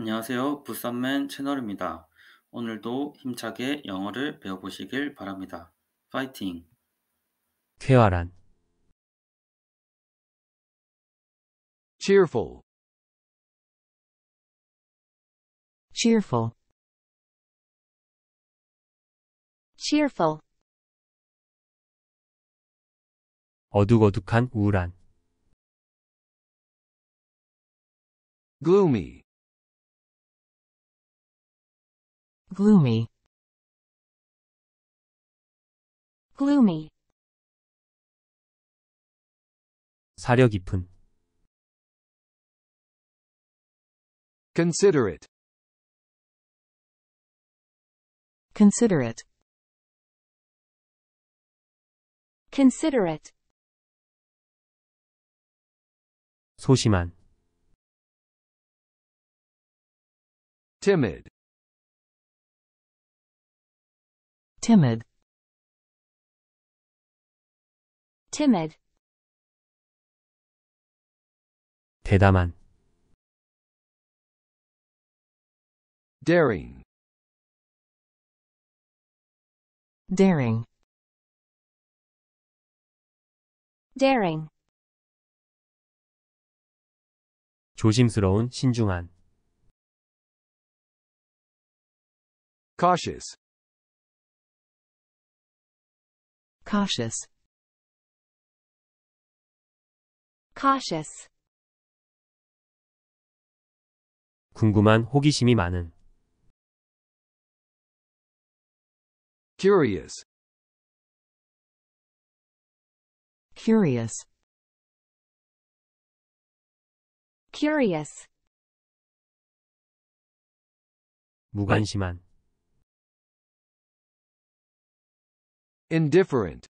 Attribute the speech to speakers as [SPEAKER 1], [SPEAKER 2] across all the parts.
[SPEAKER 1] 안녕하세요. 부산맨 채널입니다. 오늘도 힘차게 영어를 배워보시길 바랍니다. 파이팅! 쾌활한 cheerful cheerful cheerful 어둑어둑한 우울한 gloomy gloomy gloomy 사려 깊은 consider it consider it consider it 소심한 timid timid timid 대담한 daring daring daring 조심스러운 신중한 cautious cautious cautious 궁금한 호기심이 많은 curious curious curious 무관심한 Indifferent.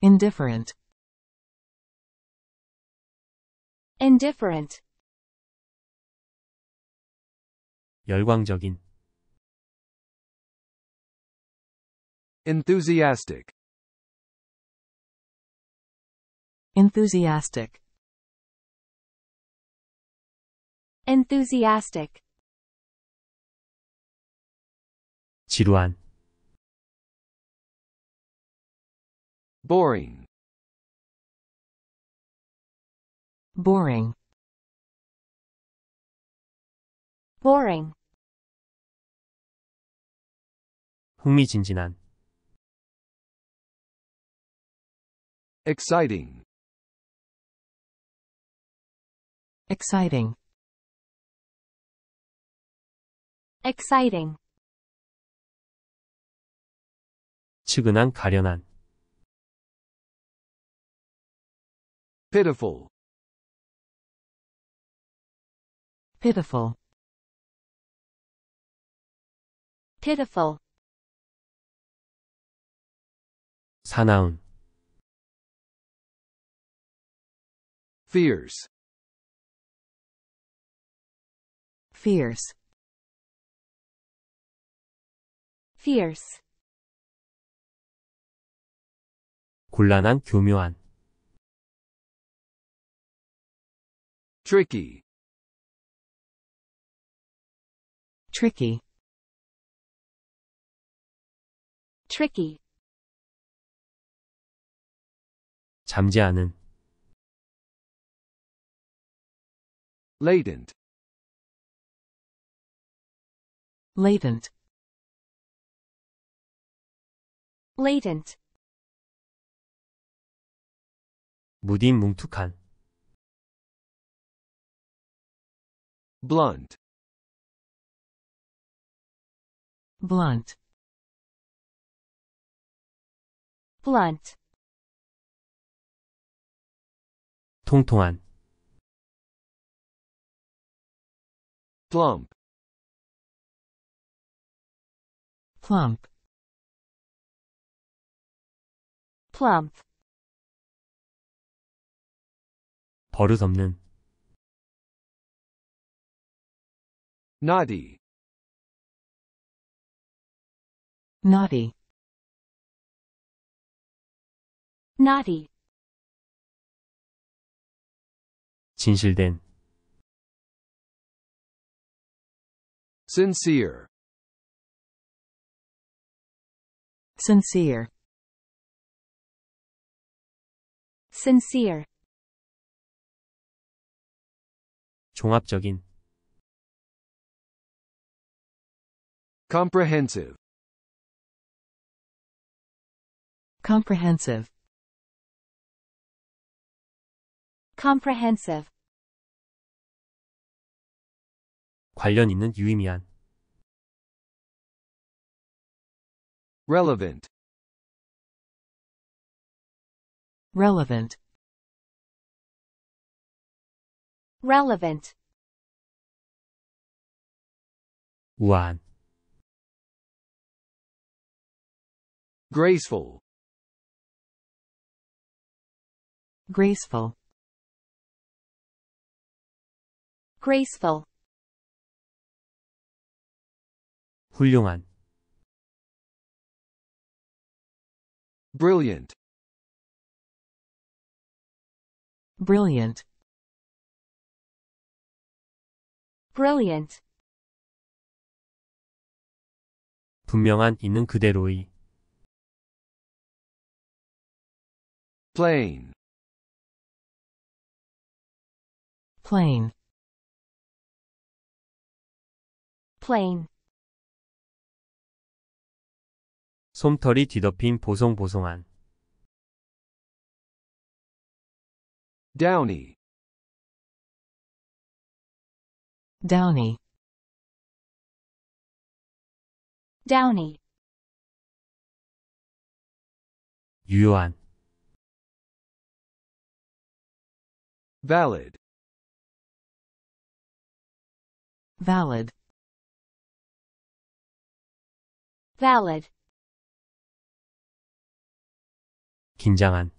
[SPEAKER 1] Indifferent. Indifferent. 열광적인. Enthusiastic. Enthusiastic. Enthusiastic. 지루한 boring boring boring 흥미진진한 exciting exciting exciting 측은한 가련한 pitiful pitiful pitiful 사나운 fierce fierce fierce 곤란한 교묘한 tricky tricky tricky 잠재하는 latent latent latent 무딘뭉툭한 blunt blunt blunt 통통한 plump plump plump 버릇없는 naughty naughty naughty 진실된 sincere sincere sincere 종합적인 comprehensive comprehensive comprehensive 관련 있는 유의미한 relevant relevant relevant one graceful graceful graceful 훌륭한 brilliant brilliant brilliant. 분명한 있는 그대로의 plain plain plain 솜털이 뒤덮인 보송보송한 downy Downy. Downy. Yuan. Valid. Valid. Valid. 긴장한.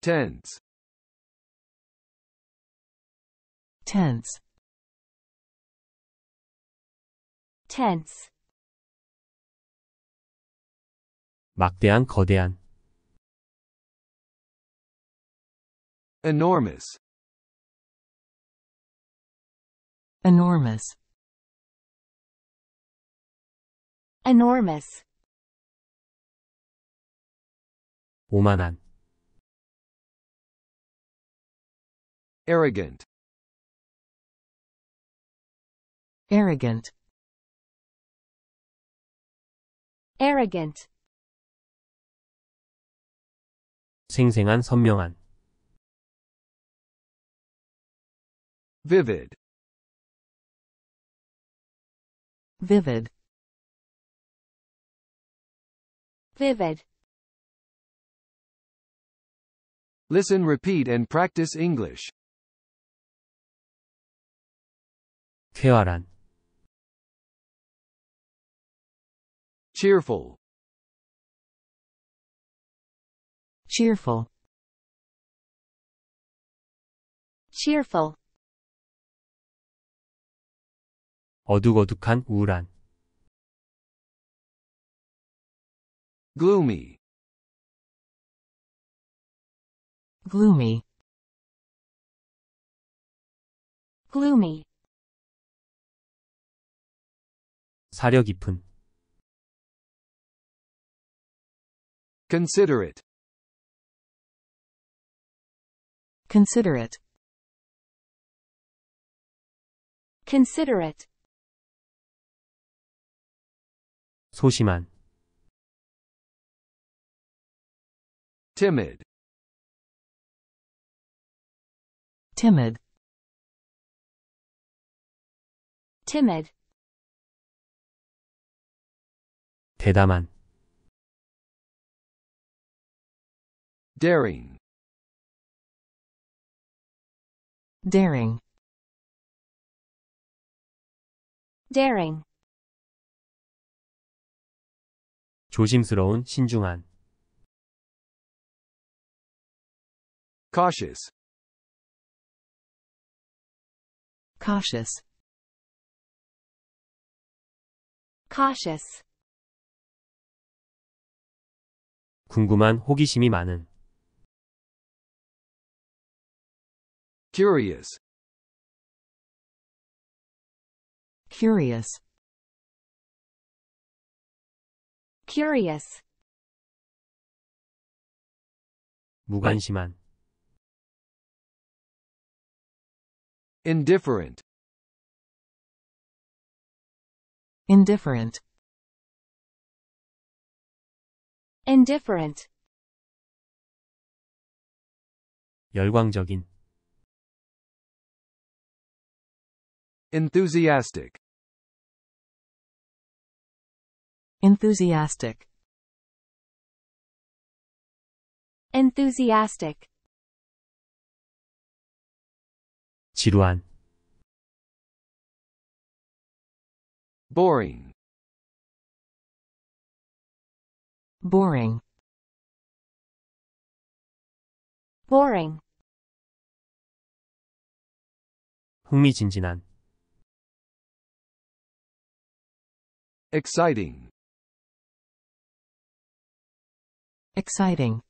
[SPEAKER 1] Tense. tense tense 막대한 거대한 enormous enormous enormous 오만한 arrogant Arrogant. Arrogant. 생생한 선명한. Vivid. Vivid. Vivid. Listen, repeat, and practice English. 쾌활한. Cheerful. Cheerful. Cheerful. 어둑어둑한 우울한. Gloomy. Gloomy. Gloomy. 사려 깊은 Consider it. Consider it. Consider it. 소심한 timid timid timid 대담한 daring daring daring 조심스러운 신중한 cautious cautious cautious 궁금한 호기심이 많은 Curious Curious Curious 무관심한 Indifferent Indifferent Indifferent 열광적인 Enthusiastic. Enthusiastic. Enthusiastic. 지루한. Boring. Boring. Boring. 흥미진진한. Exciting. Exciting.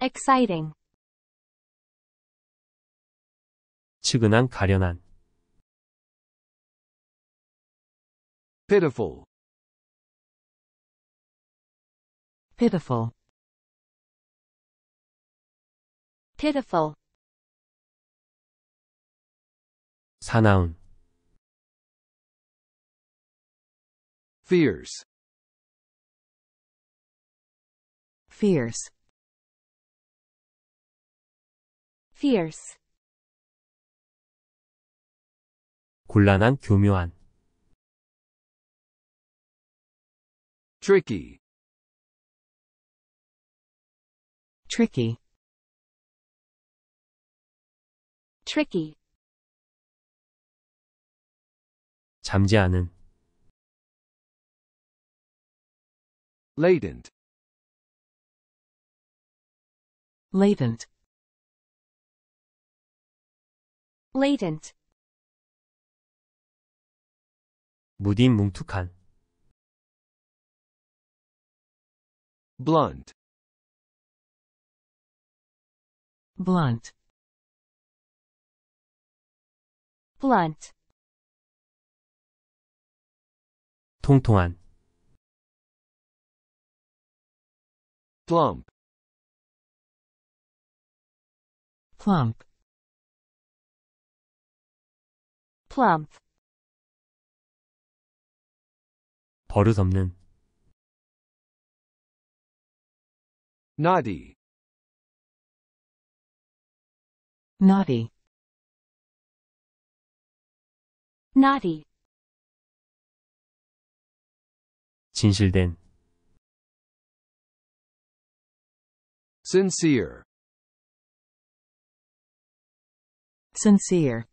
[SPEAKER 1] Exciting. 측은한 가련한. Pitiful. Pitiful. Pitiful. 사나운. Fierce. Fierce. Fierce. 곤란한 교묘한 tricky tricky tricky 잠지 않은 Latent. Latent. Latent. 무딘 뭉툭한. Blunt. Blunt. Blunt. 통통한. plump plump plump 버릇없는 naughty naughty naughty 진실된 Sincere. Sincere.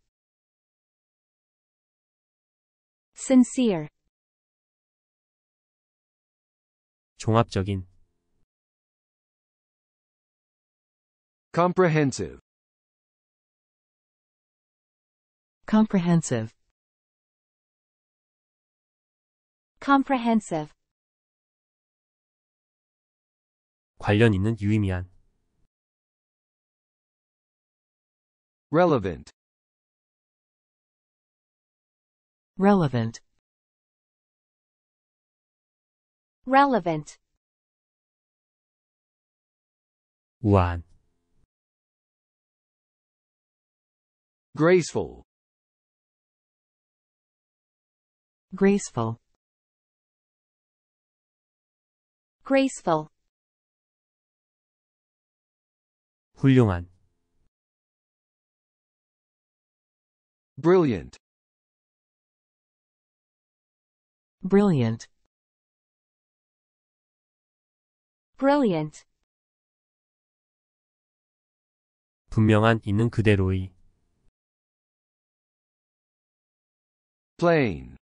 [SPEAKER 1] Sincere. 종합적인. Comprehensive. Comprehensive. Comprehensive. 관련 있는 유의미한 relevant relevant relevant 우아한 graceful graceful graceful 훌륭한 brilliant brilliant brilliant 분명한 있는 그대로의 plain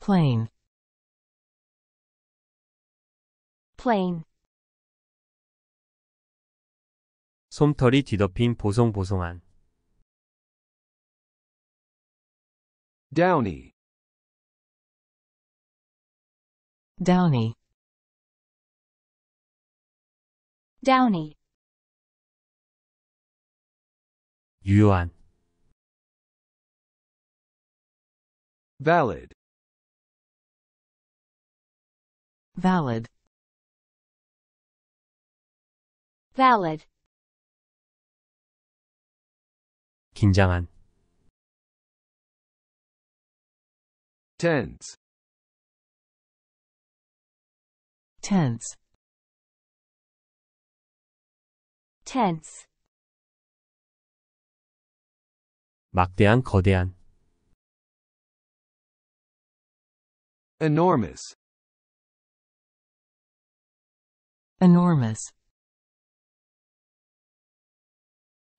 [SPEAKER 1] plain plain 솜털이 뒤덮인 보송보송한 downy downy downy 유효한 valid valid valid 긴장한 tense tense tense 막대한 거대한 enormous enormous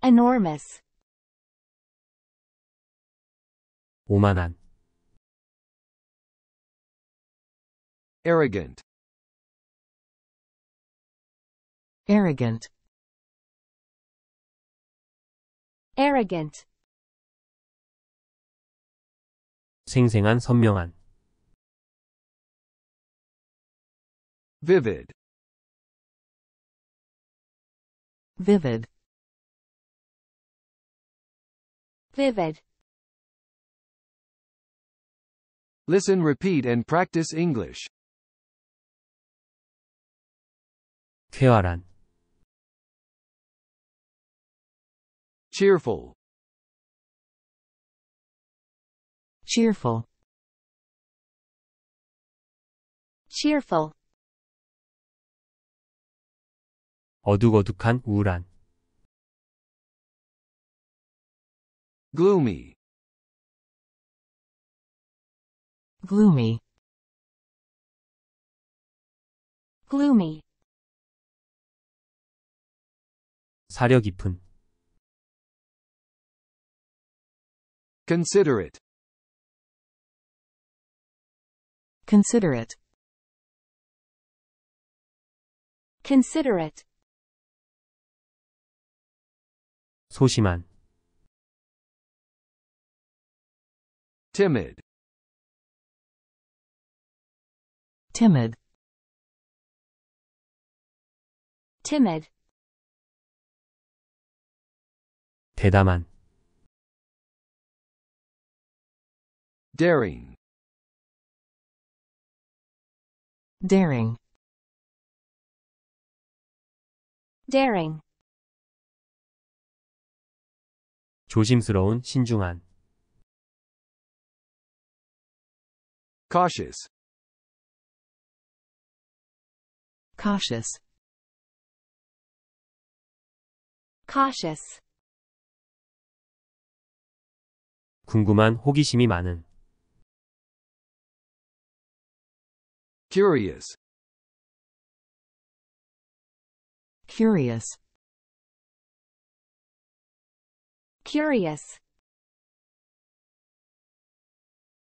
[SPEAKER 1] enormous 오만한 arrogant arrogant arrogant 생생한 선명한 vivid vivid vivid Listen repeat and practice English. 쾌활한 cheerful cheerful cheerful 어둑어둑한 우울한 gloomy gloomy gloomy 사려 깊은 consider it consider it consider it 소심한 timid Timid. Timid. 대담한. Daring. Daring. Daring. 조심스러운, 신중한. Cautious. cautious cautious 궁금한 호기심이 많은 curious curious curious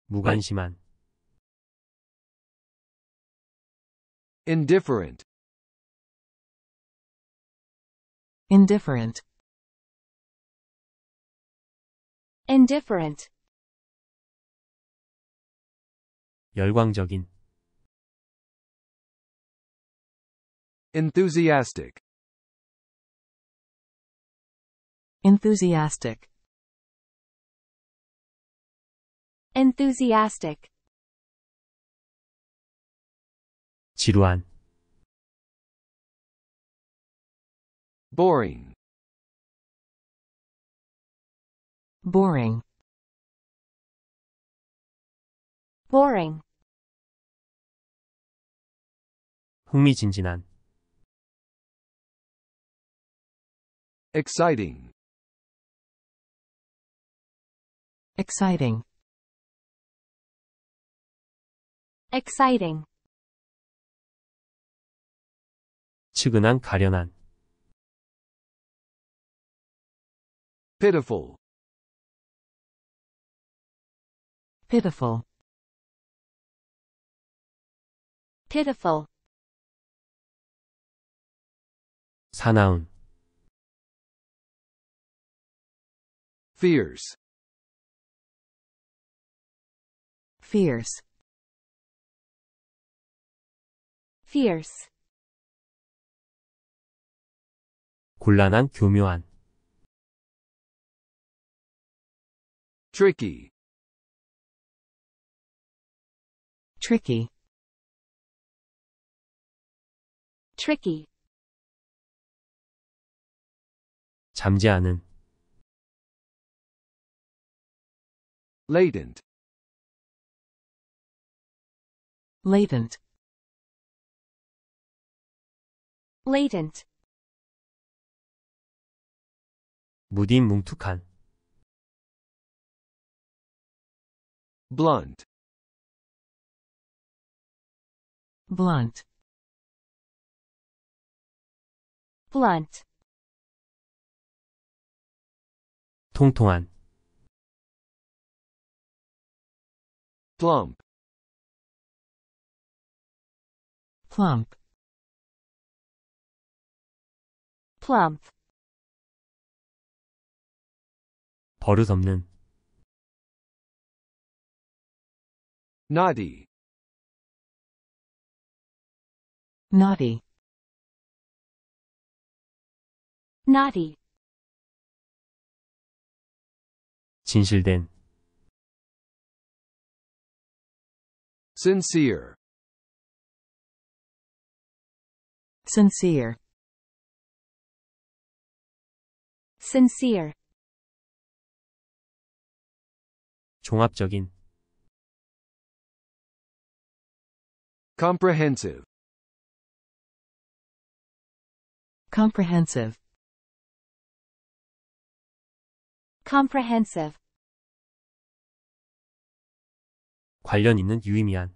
[SPEAKER 1] 무관심한 Indifferent. Indifferent. Indifferent. 열광적인. Enthusiastic. Enthusiastic. Enthusiastic. 지루한 boring boring boring 흥미진진한 exciting exciting exciting 측은한 가련한 pitiful pitiful pitiful 사나운 fears fears fierce 곤란한 교묘한 tricky tricky tricky 잠지 않은 latent latent latent 무딘 뭉툭한 blunt blunt blunt 통통한 plump plump plump 버릇없는 naughty naughty naughty 진실된 sincere sincere sincere 종합적인 comprehensive comprehensive comprehensive 관련 있는 유의미한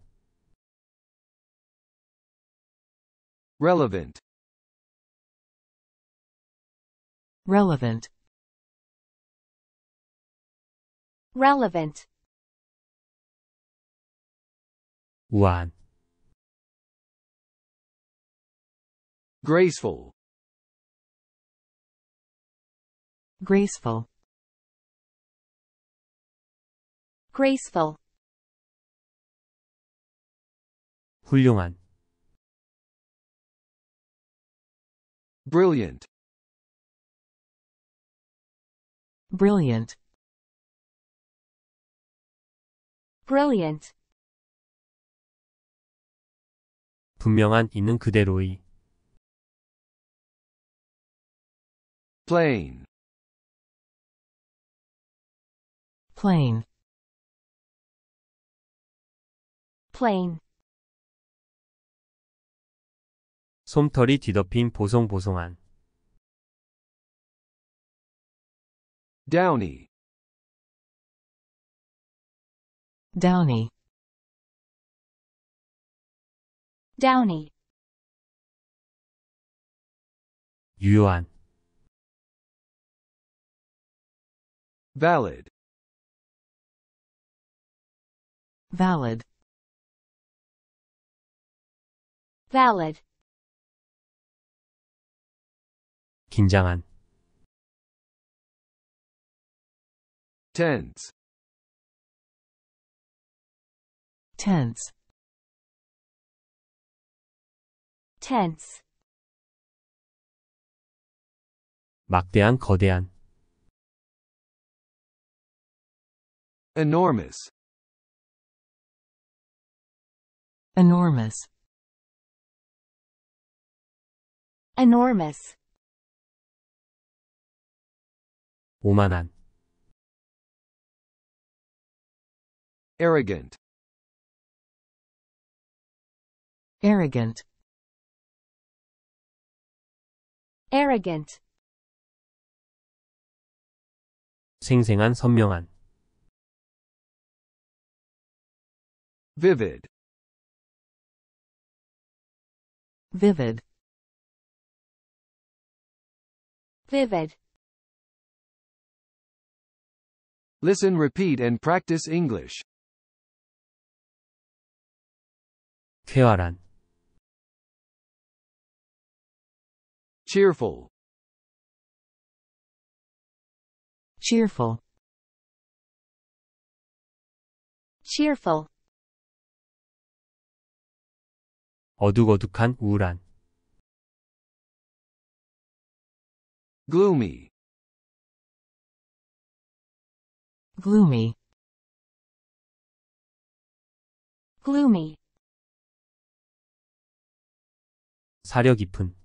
[SPEAKER 1] relevant relevant relevant one graceful graceful graceful 훌륭한 brilliant brilliant brilliant. 분명한 있는 그대로의 plain plain plain 솜털이 뒤덮인 보송보송한 downy Downy Downy Yuan Valid Valid Valid 긴장한 tense tense tense 막대한 거대한 enormous enormous enormous 오만한 arrogant Arrogant. Arrogant. 생생한 선명한 vivid vivid vivid listen repeat and practice english 쾌활한 Cheerful. Cheerful. Cheerful. 어둑어둑한 우울한. Gloomy. Gloomy. Gloomy. 사려 깊은.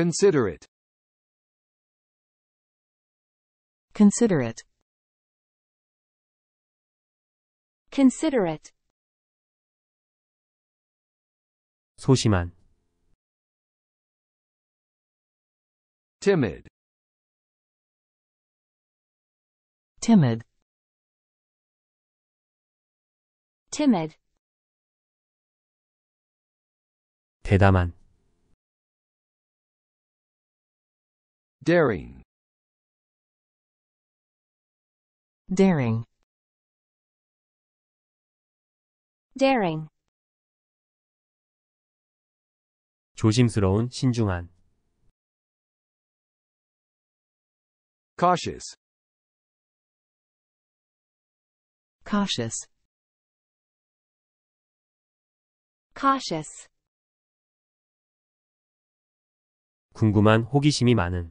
[SPEAKER 1] Consider it. Consider it. Consider it. 소심한 timid timid timid 대담한 Daring Daring Daring 조심스러운, 신중한 Cautious Cautious Cautious 궁금한, 호기심이 많은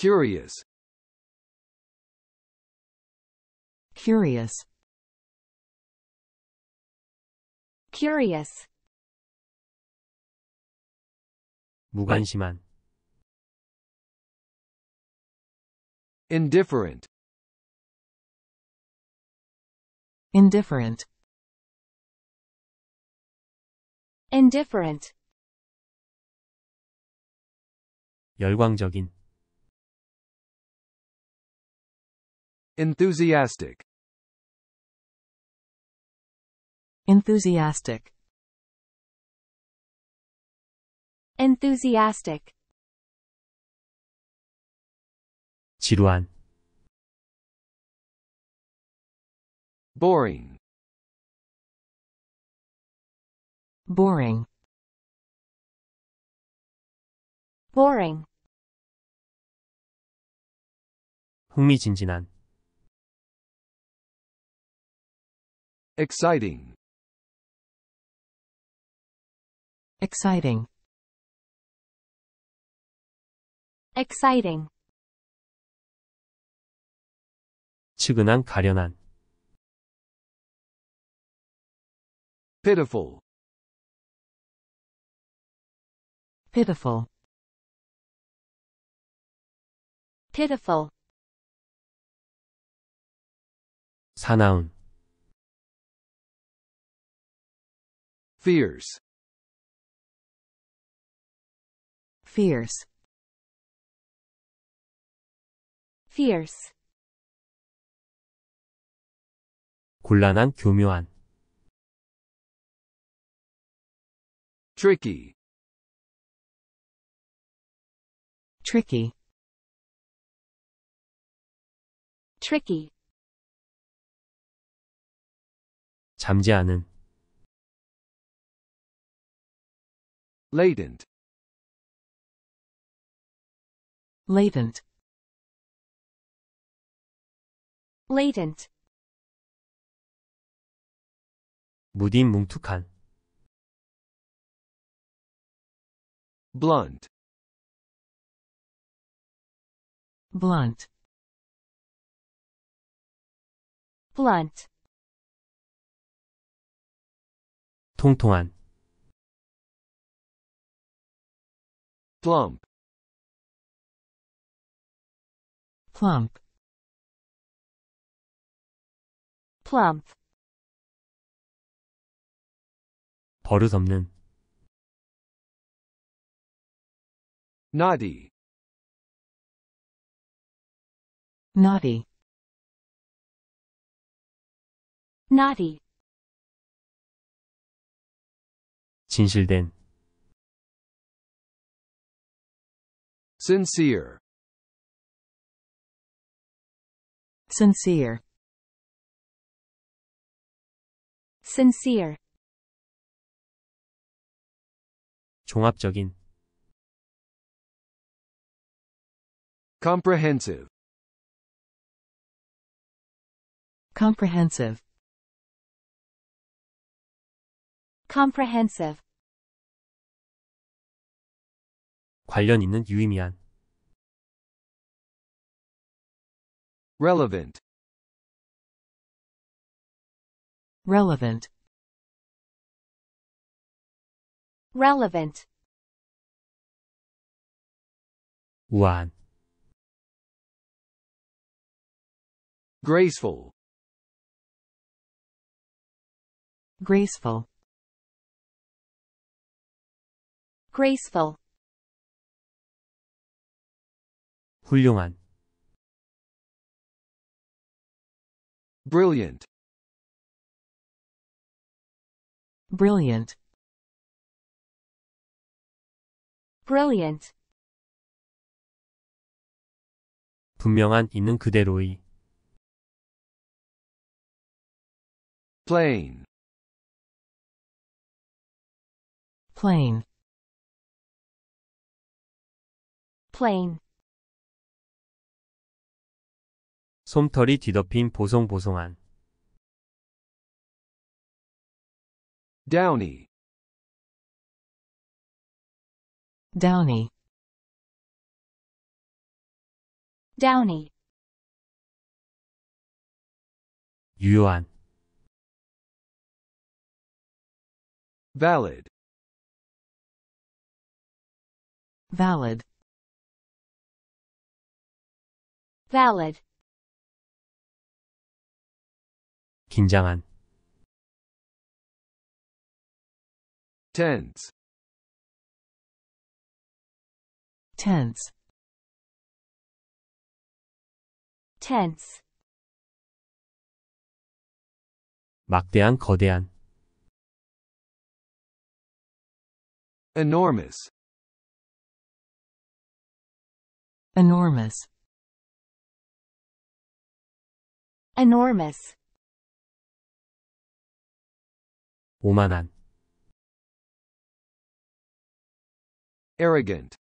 [SPEAKER 1] Curious Curious Curious 무관심한 Indifferent Indifferent Indifferent 열광적인 Enthusiastic. Enthusiastic. Enthusiastic. 지루한. Boring. Boring. Boring. 흥미진진한. Exciting. Exciting. Exciting. 측은한 가련한. Pitiful. Pitiful. Pitiful. 사나운. Fierce. Fierce. Fierce. 곤란한 교묘한 tricky tricky tricky 잠재하는 Latent. Latent. Latent. 무딘뭉툭한. Blunt. Blunt. Blunt. 통통한. plump plump plump 버릇없는 naughty naughty naughty 진실된 Sincere Sincere Sincere 종합적인 Comprehensive Comprehensive Comprehensive 관련 있는 유의미한 Relevant. Relevant. Relevant. 완. Graceful. Graceful. Graceful. 훌륭한. Brilliant. Brilliant. Brilliant. 분명한 있는 그대로의 plain plain plain 솜털이 뒤덮인 보송보송한 downy downy downy 유효한 valid valid valid 긴장한 tense tense tense 막대한 거대한 enormous enormous enormous 오만한 arrogant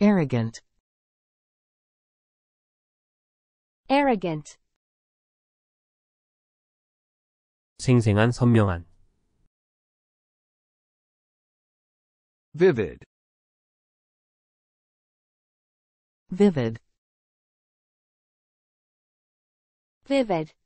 [SPEAKER 1] arrogant arrogant 생생한 선명한 vivid vivid vivid